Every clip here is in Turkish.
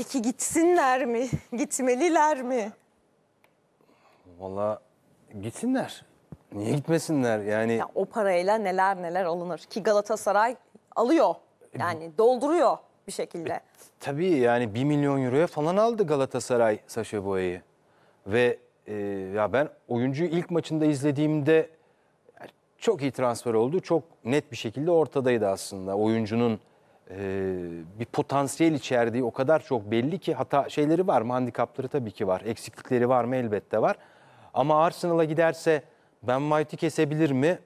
Peki gitsinler mi? Gitmeliler mi? Valla gitsinler. Niye gitmesinler yani? Ya o parayla neler neler alınır ki Galatasaray alıyor. Yani dolduruyor bir şekilde. Tabii yani 1 milyon euroya falan aldı Galatasaray Saşa Boya'yı. Ve e, ya ben oyuncuyu ilk maçında izlediğimde çok iyi transfer oldu. Çok net bir şekilde ortadaydı aslında oyuncunun e, bir potansiyel içerdiği o kadar çok belli ki hata şeyleri var mı? Handikapları tabii ki var. Eksiklikleri var mı? Elbette var. Ama Arsenal'a giderse Ben White'i kesebilir mi?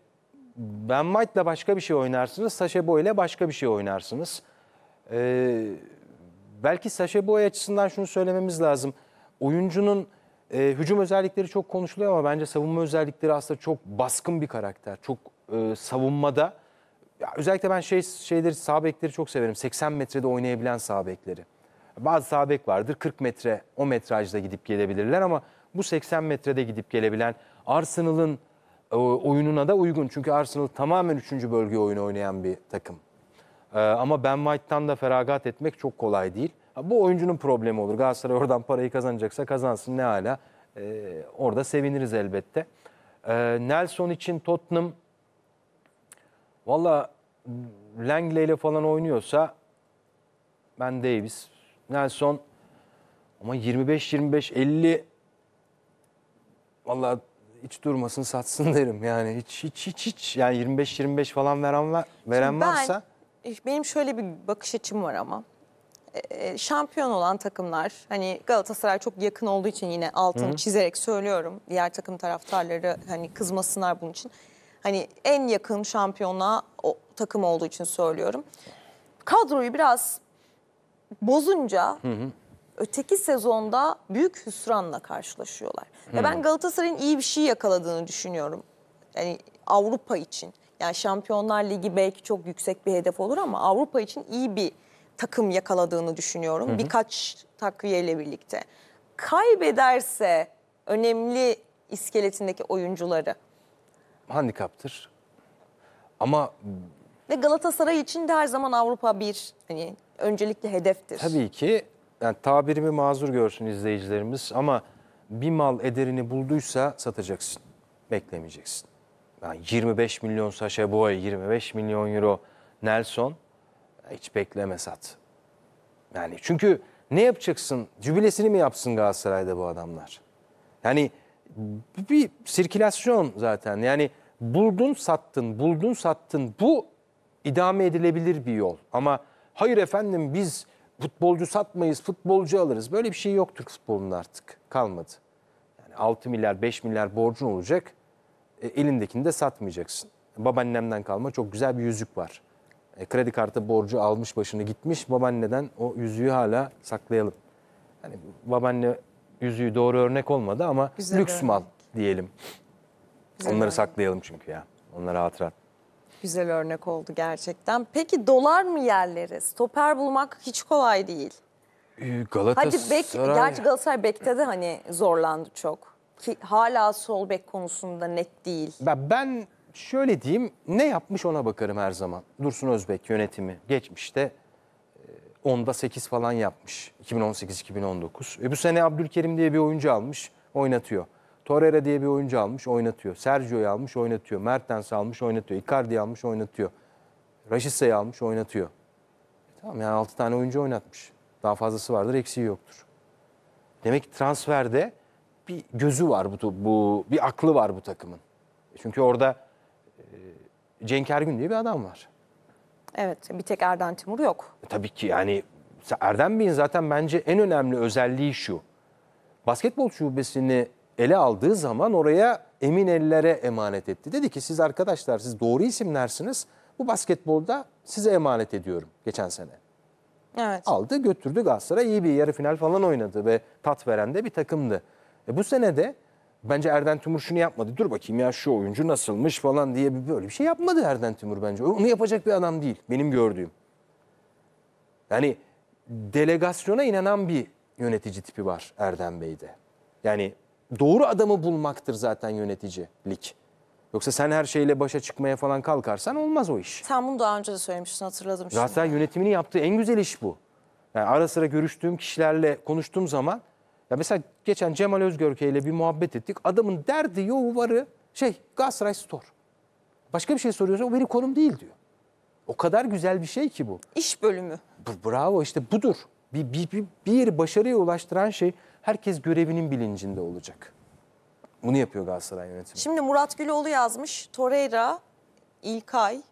Ben White'la başka bir şey oynarsınız. Sasha ile başka bir şey oynarsınız. Ee, belki Sasha Boy açısından şunu söylememiz lazım. Oyuncunun e, hücum özellikleri çok konuşuluyor ama bence savunma özellikleri aslında çok baskın bir karakter. Çok e, savunmada ya özellikle ben şey şeyleri sağ bekleri çok severim. 80 metrede oynayabilen sağ bekleri. Bazı sağ bek vardır 40 metre o metrajda gidip gelebilirler ama bu 80 metrede gidip gelebilen Arsenal'ın e, oyununa da uygun. Çünkü Arsenal tamamen 3. bölge oyunu oynayan bir takım. E, ama Ben White'tan da feragat etmek çok kolay değil. Bu oyuncunun problemi olur. Galatasaray oradan parayı kazanacaksa kazansın ne hala. Ee, orada seviniriz elbette. Ee, Nelson için Tottenham Valla Langley ile falan oynuyorsa ben Davis, Nelson ama 25 25 50 vallahi hiç durmasın satsın derim yani hiç hiç hiç hiç yani 25 25 falan veren var veren ben, varsa benim şöyle bir bakış açım var ama e, e, şampiyon olan takımlar hani Galatasaray çok yakın olduğu için yine altını Hı. çizerek söylüyorum. Diğer takım taraftarları hani kızmasınlar bunun için. Hani en yakın şampiyona takım olduğu için söylüyorum. Kadroyu biraz bozunca hı hı. öteki sezonda büyük hüsranla karşılaşıyorlar. Hı. Ve ben Galatasaray'ın iyi bir şey yakaladığını düşünüyorum. Yani Avrupa için. Yani Şampiyonlar Ligi belki çok yüksek bir hedef olur ama Avrupa için iyi bir takım yakaladığını düşünüyorum. Hı hı. Birkaç takviyeyle birlikte. Kaybederse önemli iskeletindeki oyuncuları. Handikaptır. Ama ve Galatasaray için de her zaman Avrupa bir hani öncelikli hedeftir. Tabii ki yani tabirimi mazur görsün izleyicilerimiz ama bir mal ederini bulduysa satacaksın. Beklemeyeceksin. Yani 25 milyon Sasha Boy, 25 milyon euro Nelson hiç bekleme sat. Yani çünkü ne yapacaksın? Jübilesini mi yapsın Galatasaray'da bu adamlar? Yani bir sirkülasyon zaten. Yani buldun sattın, buldun sattın. Bu idame edilebilir bir yol. Ama hayır efendim biz futbolcu satmayız, futbolcu alırız. Böyle bir şey yok Türk futbolunun artık. Kalmadı. Yani 6 milyar, 5 milyar borcun olacak. E, elindekini de satmayacaksın. Babaannemden kalma çok güzel bir yüzük var. E, kredi kartı borcu almış başını gitmiş. Babaanneden o yüzüğü hala saklayalım. Yani babaanne yüzüğü doğru örnek olmadı ama güzel lüks örnek. mal diyelim. Güzel Onları örnek. saklayalım çünkü ya. onları rahat güzel örnek oldu gerçekten. Peki dolar mı yerleri? Stoper bulmak hiç kolay değil. Ee, Galatasaray... Hadi bek, gerçi Galatasaray bekte de hani zorlandı çok. Ki hala sol bek konusunda net değil. Ben, şöyle diyeyim, ne yapmış ona bakarım her zaman. Dursun Özbek yönetimi geçmişte e, onda 8 falan yapmış. 2018-2019. E bu sene Abdülkerim diye bir oyuncu almış, oynatıyor. Torreira diye bir oyuncu almış oynatıyor. Sergio'yu almış oynatıyor. Mertens almış oynatıyor. Icardi almış oynatıyor. Raşitsa'yı almış oynatıyor. E tamam yani 6 tane oyuncu oynatmış. Daha fazlası vardır eksiği yoktur. Demek ki transferde bir gözü var bu, bu bir aklı var bu takımın. E çünkü orada e, Cenk Ergün diye bir adam var. Evet bir tek Erdem Timur yok. E, tabii ki yani Erdem Bey'in zaten bence en önemli özelliği şu. Basketbol şubesini ele aldığı zaman oraya emin ellere emanet etti. Dedi ki siz arkadaşlar siz doğru isimlersiniz. Bu basketbolda size emanet ediyorum geçen sene. Evet. Aldı götürdü Galatasaray iyi bir yarı final falan oynadı ve tat veren de bir takımdı. E bu sene de bence Erden Timur şunu yapmadı. Dur bakayım ya şu oyuncu nasılmış falan diye bir böyle bir şey yapmadı Erden Timur bence. Onu yapacak bir adam değil benim gördüğüm. Yani delegasyona inanan bir yönetici tipi var Erdem Bey'de. Yani doğru adamı bulmaktır zaten yöneticilik. Yoksa sen her şeyle başa çıkmaya falan kalkarsan olmaz o iş. Sen bunu daha önce de söylemiştin hatırladım şimdi. Zaten yönetimini yaptığı en güzel iş bu. Yani ara sıra görüştüğüm kişilerle konuştuğum zaman ya mesela geçen Cemal Özgörke ile bir muhabbet ettik. Adamın derdi yoğu varı şey Galatasaray Store. Başka bir şey soruyorsa o benim konum değil diyor. O kadar güzel bir şey ki bu. İş bölümü. bravo işte budur. Bir, bir, bir, bir yeri başarıya ulaştıran şey herkes görevinin bilincinde olacak. Bunu yapıyor Galatasaray yönetimi. Şimdi Murat Güloğlu yazmış. Torreira, İlkay,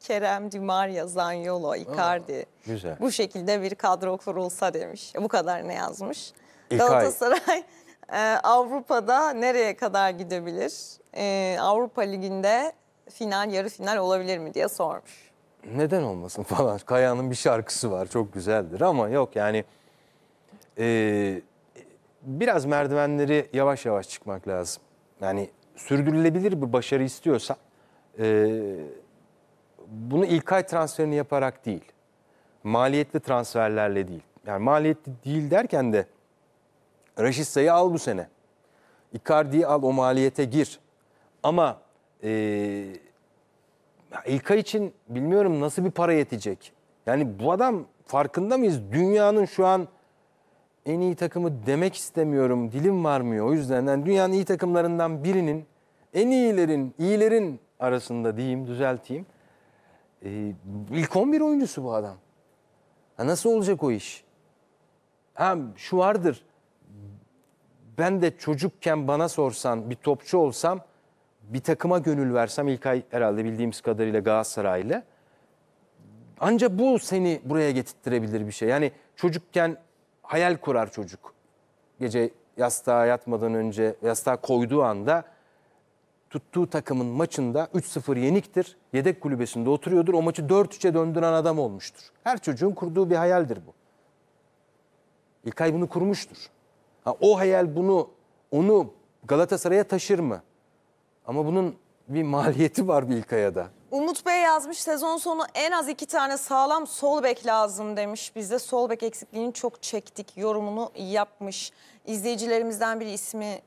Kerem, Dimaria, Zanyolo, Icardi. Aa, güzel. Bu şekilde bir kadro kurulsa demiş. Bu kadar ne yazmış. İlkay. Galatasaray e, Avrupa'da nereye kadar gidebilir? E, Avrupa Ligi'nde final, yarı final olabilir mi diye sormuş. Neden olmasın falan. Kaya'nın bir şarkısı var çok güzeldir ama yok yani e, biraz merdivenleri yavaş yavaş çıkmak lazım. Yani sürdürülebilir bir başarı istiyorsa e, bunu ilk ay transferini yaparak değil, maliyetli transferlerle değil. Yani maliyetli değil derken de Raşitsa'yı al bu sene. Icardi'yi al o maliyete gir. Ama e, İlkay için bilmiyorum nasıl bir para yetecek. Yani bu adam farkında mıyız? Dünyanın şu an en iyi takımı demek istemiyorum. Dilim varmıyor. O yüzden yani dünyanın iyi takımlarından birinin en iyilerin, iyilerin arasında diyeyim, düzelteyim. Ee, ilk 11 oyuncusu bu adam. Ha nasıl olacak o iş? Ha şu vardır. Ben de çocukken bana sorsan bir topçu olsam bir takıma gönül versem ilk ay herhalde bildiğimiz kadarıyla Galatasaray'la. Ancak bu seni buraya getirttirebilir bir şey. Yani çocukken hayal kurar çocuk. Gece yastığa yatmadan önce yastığa koyduğu anda tuttuğu takımın maçında 3-0 yeniktir. Yedek kulübesinde oturuyordur. O maçı 4-3'e döndüren adam olmuştur. Her çocuğun kurduğu bir hayaldir bu. İlkay bunu kurmuştur. Ha, o hayal bunu onu Galatasaray'a taşır mı? Ama bunun bir maliyeti var bir İlkay'a da. Umut Bey yazmış sezon sonu en az iki tane sağlam sol bek lazım demiş. Biz de sol bek eksikliğini çok çektik yorumunu yapmış. İzleyicilerimizden bir ismi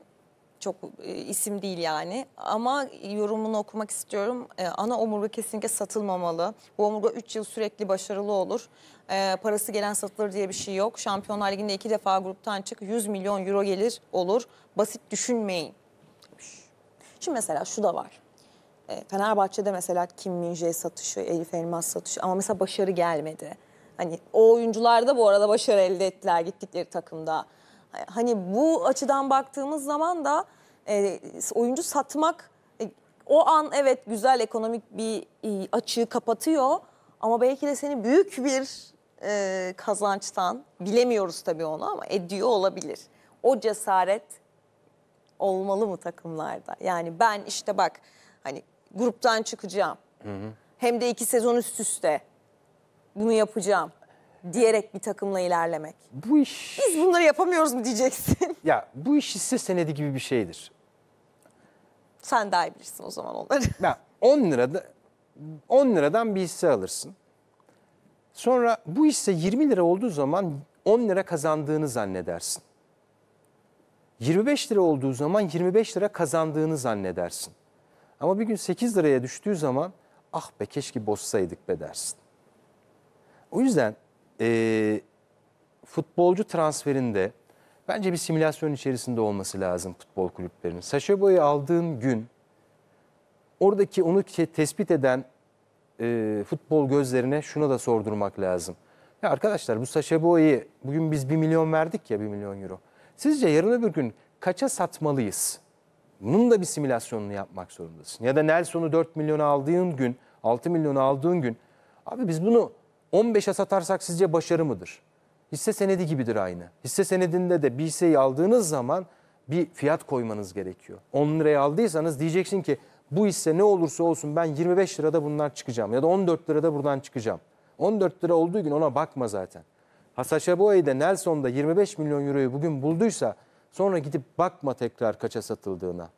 çok e, isim değil yani ama yorumunu okumak istiyorum. E, ana omurga kesinlikle satılmamalı. Bu omurga 3 yıl sürekli başarılı olur. E, parası gelen satılır diye bir şey yok. Şampiyonlar Ligi'nde iki defa gruptan çık 100 milyon euro gelir olur. Basit düşünmeyin. Şimdi mesela şu da var. E, Fenerbahçe'de mesela Kim Minje satışı, Elif Elmas satışı ama mesela başarı gelmedi. Hani o oyuncular da bu arada başarı elde ettiler gittikleri takımda. Hani, hani bu açıdan baktığımız zaman da e, oyuncu satmak e, o an evet güzel ekonomik bir e, açığı kapatıyor ama belki de seni büyük bir e, kazançtan bilemiyoruz tabii onu ama ediyor olabilir. O cesaret olmalı mı takımlarda? Yani ben işte bak hani gruptan çıkacağım. Hı hı. Hem de iki sezon üst üste bunu yapacağım diyerek bir takımla ilerlemek. Bu iş... Biz bunları yapamıyoruz mu diyeceksin. ya bu iş hisse senedi gibi bir şeydir. Sen daha iyi bilirsin o zaman onları. Ya 10 lirada 10 liradan bir hisse alırsın. Sonra bu hisse 20 lira olduğu zaman 10 lira kazandığını zannedersin. 25 lira olduğu zaman 25 lira kazandığını zannedersin. Ama bir gün 8 liraya düştüğü zaman ah be keşke bozsaydık be dersin. O yüzden e, futbolcu transferinde bence bir simülasyon içerisinde olması lazım futbol kulüplerinin. Saşa aldığın gün oradaki onu tespit eden e, futbol gözlerine şunu da sordurmak lazım. Ya arkadaşlar bu Saşa bugün biz 1 milyon verdik ya 1 milyon euro. Sizce yarın öbür gün kaça satmalıyız? Bunun da bir simülasyonunu yapmak zorundasın. Ya da Nelson'u 4 milyona aldığın gün, 6 milyona aldığın gün abi biz bunu 15'e satarsak sizce başarı mıdır? Hisse senedi gibidir aynı. Hisse senedinde de bir hisseyi aldığınız zaman bir fiyat koymanız gerekiyor. 10 liraya aldıysanız diyeceksin ki bu hisse ne olursa olsun ben 25 lirada bundan çıkacağım ya da 14 lirada buradan çıkacağım. 14 lira olduğu gün ona bakma zaten. Ha Sacha Boey'de Nelson'da 25 milyon euroyu bugün bulduysa Sonra gidip bakma tekrar kaça satıldığına.